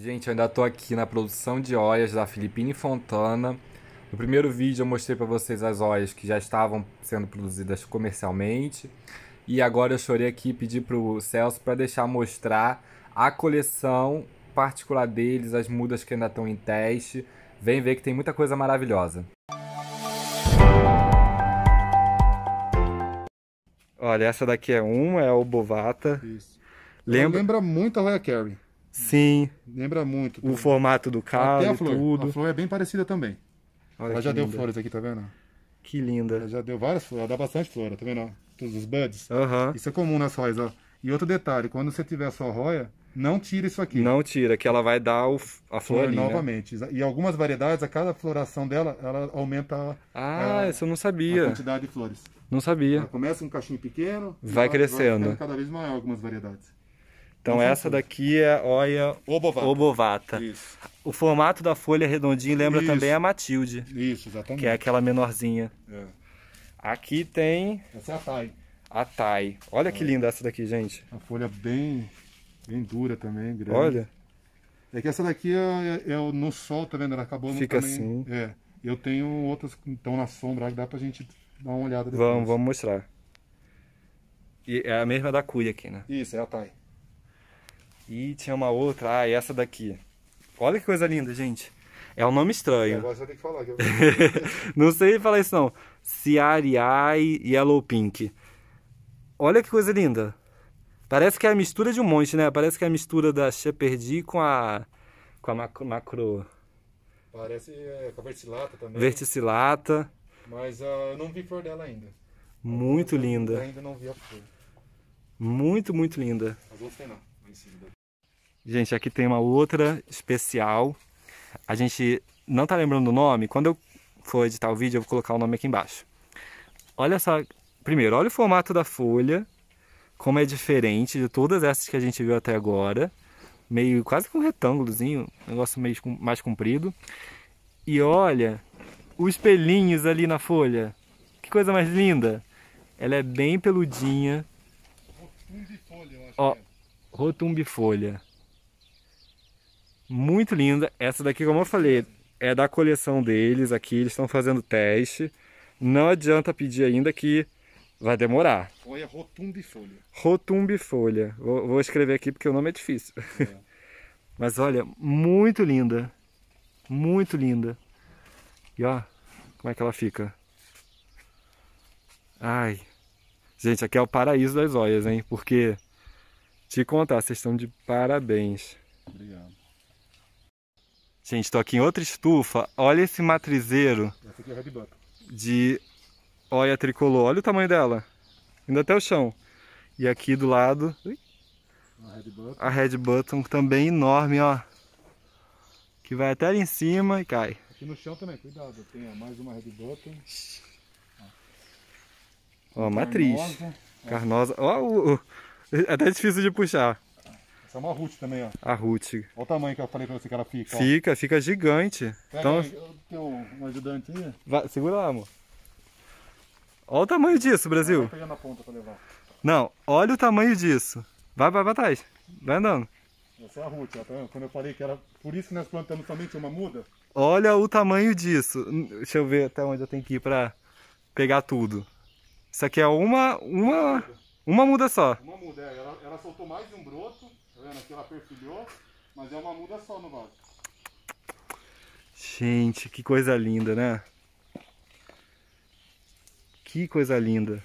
Gente, eu ainda estou aqui na produção de olhas da Filipine Fontana. No primeiro vídeo eu mostrei para vocês as olhas que já estavam sendo produzidas comercialmente. E agora eu chorei aqui e pedi para o Celso para deixar mostrar a coleção particular deles, as mudas que ainda estão em teste. Vem ver que tem muita coisa maravilhosa. Olha, essa daqui é uma, é o Bovata. Isso. Lembra... lembra muito a Royal Carry. Sim. Lembra muito. O formato do caule, Até a flor. tudo. A flor é bem parecida também. Olha ela já linda. deu flores aqui, tá vendo? Que linda. Ela já deu várias flores, ela dá bastante flora, tá vendo? Todos os buds. Isso é comum nas roias, ó. E outro detalhe, quando você tiver a sua roia, não tira isso aqui. Não tira, que ela vai dar o, a flor, flor novamente. Né? E algumas variedades, a cada floração dela, ela aumenta ah, a, isso eu não sabia. a quantidade de flores. Não sabia. Ela começa um cachinho pequeno, vai crescendo. Vai cada vez maior algumas variedades. Então uhum. essa daqui é olha, obovata. O formato da folha redondinha lembra Isso. também a Matilde. Isso, exatamente. Que é aquela menorzinha. É. Aqui tem... Essa é a Thai. A Thai. Olha é. que linda essa daqui, gente. A folha bem, bem dura também, grande. Olha. É que essa daqui é, é, é no sol, tá vendo? Ela acabou Fica também, assim. É. Eu tenho outras que estão na sombra, que dá pra gente dar uma olhada depois. Vamos, vamos mostrar. E é a mesma da cuia aqui, né? Isso, é a Thai. E tinha uma outra, ah, essa daqui. Olha que coisa linda, gente. É um nome estranho. Agora você vai ter que falar. Que eu... não sei falar isso não. Ciariai Yellow Pink. Olha que coisa linda. Parece que é a mistura de um monte, né? Parece que é a mistura da Shepherdie com a com a macro, macro... Parece é, com a verticilata também. Verticilata. Mas uh, eu não vi flor dela ainda. Muito eu, linda. ainda não vi a flor. Muito, muito linda. As outras não. lá, em cima daqui. Gente, aqui tem uma outra especial. A gente não tá lembrando o nome. Quando eu for editar o vídeo, eu vou colocar o nome aqui embaixo. Olha só, Primeiro, olha o formato da folha. Como é diferente de todas essas que a gente viu até agora. Meio quase com um retângulozinho. Negócio meio mais comprido. E olha os pelinhos ali na folha. Que coisa mais linda. Ela é bem peludinha. Rotumbifolha, eu acho. Ó, é. rotumbifolha. Muito linda. Essa daqui, como eu falei, é da coleção deles aqui. Eles estão fazendo teste. Não adianta pedir ainda que vai demorar. Olha, rotumbifolha. Rotumbifolha. Vou, vou escrever aqui porque o nome é difícil. É. Mas olha, muito linda. Muito linda. E ó, como é que ela fica? Ai. Gente, aqui é o paraíso das olhas, hein? Porque, te contar, vocês estão de parabéns. Obrigado. Gente, estou aqui em outra estufa. Olha esse matrizeiro. Essa aqui é De olha tricolor. Olha o tamanho dela. Indo até o chão. E aqui do lado. a Red Button também enorme, ó. Que vai até ali em cima e cai. Aqui no chão também, cuidado. Tem mais uma Red Button. Ó, matriz. Carnosa. Ó, é até difícil de puxar. Essa é uma Ruth também, ó. A Ruth. Olha o tamanho que eu falei pra você que ela fica. Ó. Fica, fica gigante. Pega então... aí, eu tenho um ajudante aí. Vai, segura lá, amor. Olha o tamanho disso, Brasil. Não, olha o tamanho disso. Vai, vai pra trás. Vai andando. Essa é a Ruth, ó. Tá quando eu falei que era por isso que nós plantamos somente uma muda. Olha o tamanho disso. Hum, deixa eu ver até onde eu tenho que ir pra pegar tudo. Isso aqui é uma, uma, uma muda só. Uma muda, é. Ela, ela soltou mais de um broto. Tá vendo? Aqui ela perfilhou, mas é uma muda só no vaso. Gente, que coisa linda, né? Que coisa linda.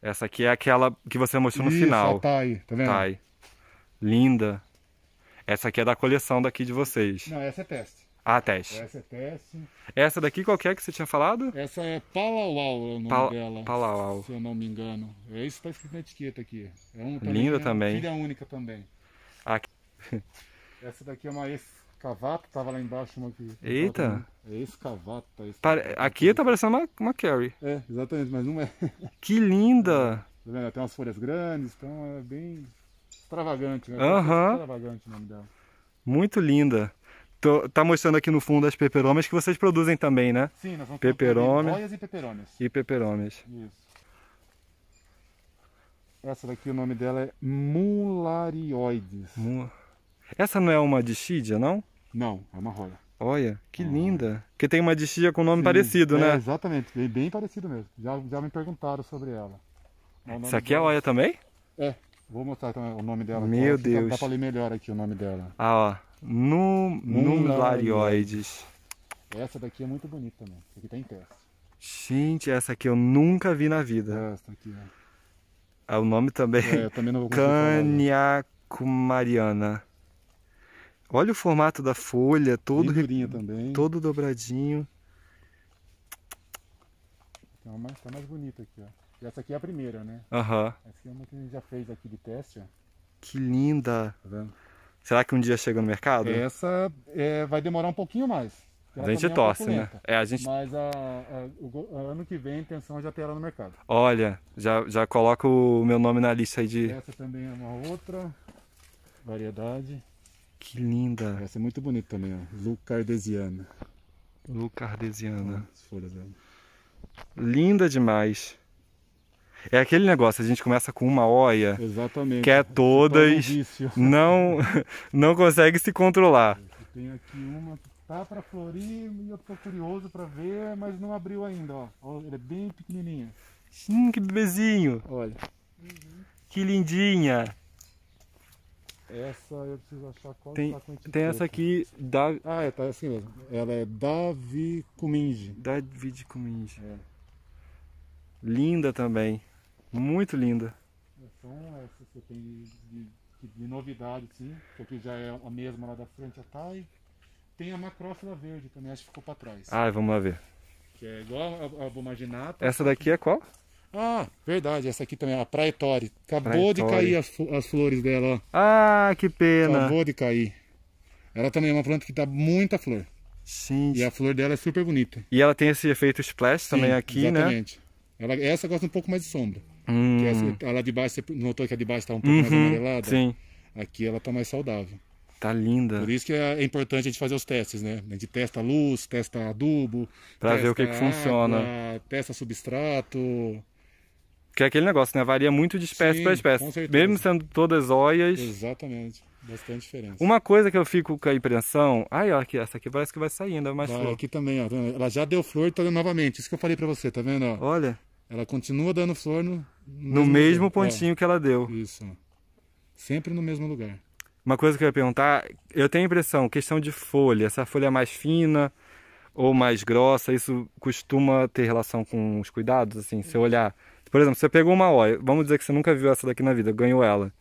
Essa aqui é aquela que você mostrou no Isso, final. Tá aí, tá vendo? aí. Linda. Essa aqui é da coleção daqui de vocês. Não, essa é teste. Ah, teste. Essa é teste. Essa daqui qual que é que você tinha falado? Essa é Palauau, é o nome Pal dela. Palauau. Se eu não me engano. É isso que está escrito na etiqueta aqui. É um, também, Linda é também. Filha única também. Aqui. Essa daqui é uma ex-cavato, estava lá embaixo uma aqui. Eita! É ex-cavato, tá Pare... Aqui está parecendo uma, uma Carrie. É, exatamente, mas não é. Que linda! Tá vendo? Tem umas folhas grandes, então é bem extravagante, né? Uhum. -huh. Extravagante o nome dela. Muito linda. Tô, tá mostrando aqui no fundo as peperomas que vocês produzem também, né? Sim, nós vamos peperomas e peperomas. E peperomas. Isso. Essa daqui, o nome dela é mularioides. Mu... Essa não é uma distídia, não? Não, é uma roia. Olha, que ah. linda. Porque tem uma distídia com nome Sim, parecido, né? é, né? Exatamente, bem, bem parecido mesmo. Já, já me perguntaram sobre ela. Isso é aqui é dela... é roia também? É, vou mostrar então, o nome dela. Meu então, Deus. dá pra ler melhor aqui o nome dela. Ah, ó. Num, Essa daqui é muito bonita também. Né? Essa aqui tá em Gente, essa aqui eu nunca vi na vida. Essa aqui, É o nome também. É, eu também não vou né? Caniacumariana. Olha o formato da folha, todo também. todo dobradinho. Tem tá uma mais, tá mais bonita aqui, ó. E essa aqui é a primeira, né? Aham. Uhum. Essa aqui é uma que a gente já fez aqui de teste, ó. Que linda! Tá vendo? Será que um dia chega no mercado? Essa é, vai demorar um pouquinho mais. A gente torce, é né? É, a gente... Mas a, a, o, ano que vem a intenção é já ter ela no mercado. Olha, já, já coloco o meu nome na lista aí de. Essa também é uma outra variedade. Que linda. Essa é muito bonita também, ó. Lu Cardesiana. Lu Cardesiana. As folhas dela. Linda demais. É aquele negócio, a gente começa com uma oia, Exatamente. quer é então, todas, um não, não consegue se controlar. Tem aqui uma que tá para florir e eu tô curioso para ver, mas não abriu ainda, ó. Ele é bem pequenininha. Hum, que bebezinho. Olha. Uhum. Que lindinha. Essa eu preciso achar qual tem, tá com Tem essa aqui, da... Ah, é, tá assim mesmo. Ela é Davi Cuminge. Davi Cuminge. É. Linda também. Muito linda. Então, essa você tem de, de, de novidade, sim. Porque já é a mesma lá da frente, a TAI. Tá, tem a macrófila verde também, acho que ficou para trás. Ah, vamos lá ver. Que é igual a, a tá Essa daqui é qual? Ah, verdade, essa aqui também, a Praetori. Acabou Praetori. de cair as, as, flores dela, ó. Ah, que pena. Acabou de cair. Ela também é uma planta que dá muita flor. Sim. E a flor dela é super bonita. E ela tem esse efeito splash Sim, também aqui, exatamente. né? Exatamente. Essa gosta um pouco mais de sombra. Hum. Que essa, a lá de baixo, você notou que a de baixo está um pouco uhum, mais amarelada? Sim. Aqui ela está mais saudável. Tá linda. Por isso que é, é importante a gente fazer os testes, né? A gente testa luz, testa adubo. Pra ver o que, que água, funciona. Testa substrato. Que é aquele negócio, né? Varia muito de espécie para espécie. Mesmo sendo todas óias. Exatamente. Bastante diferença. Uma coisa que eu fico com a impressão. Ai, ó, aqui, essa aqui parece que vai sair ainda é mais vai, flor. Aqui também, ó. Tá ela já deu flor e tá novamente. Isso que eu falei para você, tá vendo? Ó? Olha. Ela continua dando flor no, no, no mesmo, é, pontinho é, que ela deu. Isso. Sempre no mesmo lugar. Uma coisa que eu ia perguntar, eu tenho a impressão, questão de folha, se a folha é mais fina ou mais grossa, isso costuma ter relação com os cuidados, assim, se olhar. Por exemplo, você pegou uma ó, vamos dizer que você nunca viu essa daqui na vida, ganhou ela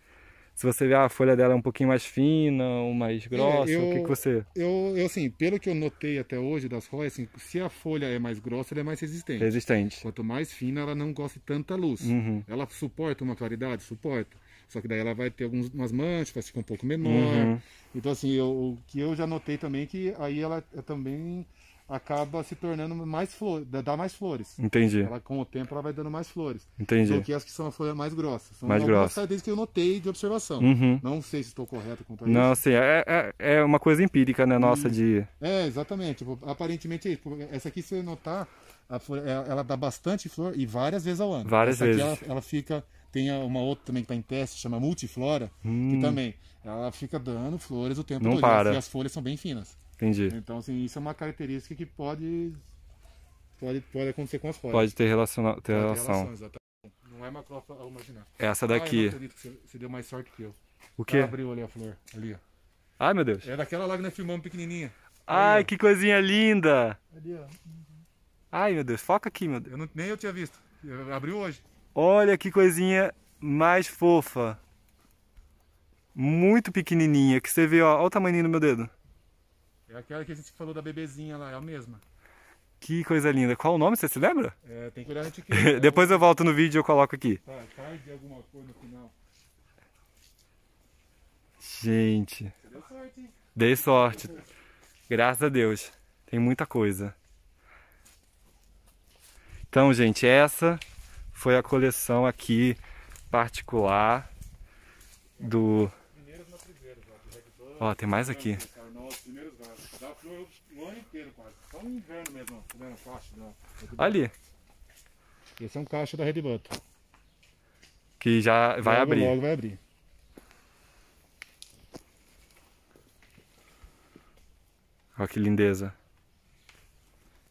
se você vê ah, a folha dela é um pouquinho mais fina ou mais é, grossa, é, eu, o que, que você. Eu, eu, assim, pelo que eu notei até hoje das roias, assim, se a folha é mais grossa, ela é mais resistente. Resistente. Quanto mais fina, ela não gosta de tanta luz. Uhum. Ela suporta uma claridade? Suporta. Só que daí ela vai ter algumas manchas, vai ficar um pouco menor. Uhum. Então, assim, eu, o que eu já notei também é que aí ela é também acaba se tornando mais flores, dá mais flores. Entendi. Ela, com o tempo ela vai dando mais flores. Entendi. Do que as que são as flores mais grossas. São mais grossas. Desde que eu notei de observação. Uhum. Não sei se estou correto com Não, isso. sim, é, é, é, uma coisa empírica, né, nossa, e, de... É, exatamente. Tipo, aparentemente, é isso. Tipo, essa aqui, se você notar, é, ela dá bastante flor e várias vezes ao ano. Várias essa vezes. Ela, ela, fica... Tem uma outra também que está em teste, chama Multiflora, hum. que também ela fica dando flores o tempo todo. E as folhas são bem finas. Entendi. Então, assim, isso é uma característica que pode, pode, pode acontecer com as folhas. Pode ter, relaciona, ter pode relação. Ter relação não é macrófaga albuminar. É essa daqui. Ah, eu não acredito que você, deu mais sorte que eu. O quê? Ela abriu ali a flor, ali, ó. Ai, meu Deus. É daquela lá que nós filmamos pequenininha. Ai, ali, que coisinha linda. Ali, ó. Ai, meu Deus, foca aqui, meu Deus. Eu não, nem eu tinha visto. abriu hoje. Olha que coisinha mais fofa. Muito pequenininha, que você vê, ó, olha o tamanho do meu dedo. É aquela que a gente falou da bebezinha lá, é a mesma. Que coisa linda. Qual o nome, você se lembra? É, tem que olhar gente né? aqui. Depois eu volto no vídeo e eu coloco aqui. Tá, tarde de alguma coisa no final. Gente. Você deu sorte, hein? Dei sorte. Graças a Deus. Tem muita coisa. Então, gente, essa foi a coleção aqui particular do... Ó, tem mais aqui. primeiros é, vasos o ano inteiro quase. Só no inverno mesmo, comendo caixa da né? Ali. Esse é um caixa da Redbutt. Que já vai logo, abrir. Logo vai abrir. Olha que lindeza.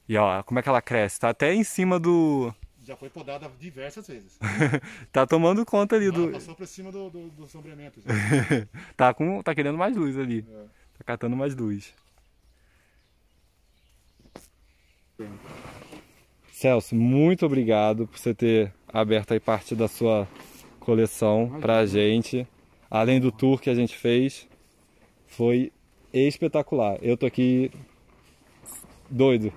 E ó, como é que ela cresce? Tá até em cima do. Já foi podada diversas vezes. tá tomando conta ali Não, do. passou tá por cima do, do, do sombreamento. tá, com, tá querendo mais luz ali. É. Tá catando mais luz. Celso, muito obrigado por você ter aberto aí parte da sua coleção para a gente. Além do tour que a gente fez, foi espetacular. Eu tô aqui doido,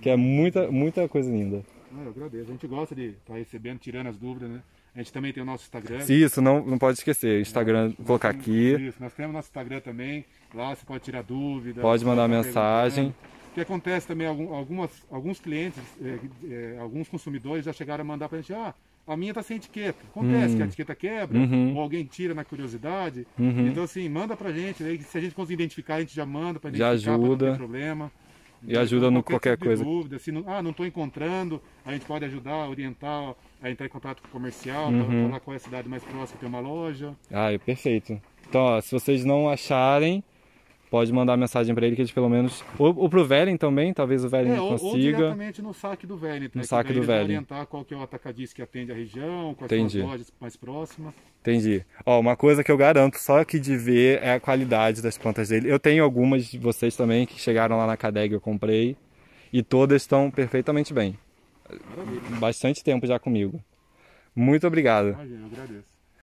que é muita, muita coisa linda. Ah, eu agradeço. A gente gosta de estar tá recebendo, tirando as dúvidas, né? A gente também tem o nosso Instagram. Isso, não, não pode esquecer. Instagram, é, colocar temos, aqui. Isso, nós temos nosso Instagram também. Lá você pode tirar dúvidas. Pode mandar mensagem que acontece também, algumas, alguns clientes, é, é, alguns consumidores já chegaram a mandar para a gente, ah, a minha tá sem etiqueta. Acontece hum. que a hum. etiqueta quebra, uhum. ou alguém tira na curiosidade. Uhum. Então, assim, manda a gente. Aí, se a gente conseguir identificar, a gente já manda para identificar, já ajuda. não ter problema. E então, ajuda no qualquer, tipo coisa. Dúvida, assim não, ah, não estou encontrando, a gente pode ajudar, orientar, a entrar em contato com o comercial, uhum. falar qual é a cidade mais próxima que tem uma loja. Ah, é perfeito. Então, ó, se vocês não acharem, pode mandar mensagem para ele que ele pelo menos ou, ou pro Velen também, talvez o Velen é, consiga. Ou, diretamente no saque do Velen, né? no saque do Velen. orientar qual que é o atacadista que atende a região, quais Entendi. são as lojas mais próximas. Entendi. Ó, uma coisa que eu garanto só aqui de ver é a qualidade das plantas dele. Eu tenho algumas de vocês também que chegaram lá na Cadeg eu comprei e todas estão perfeitamente bem. Maravilha. Bastante tempo já comigo. Muito obrigado. Imagina, eu agradeço.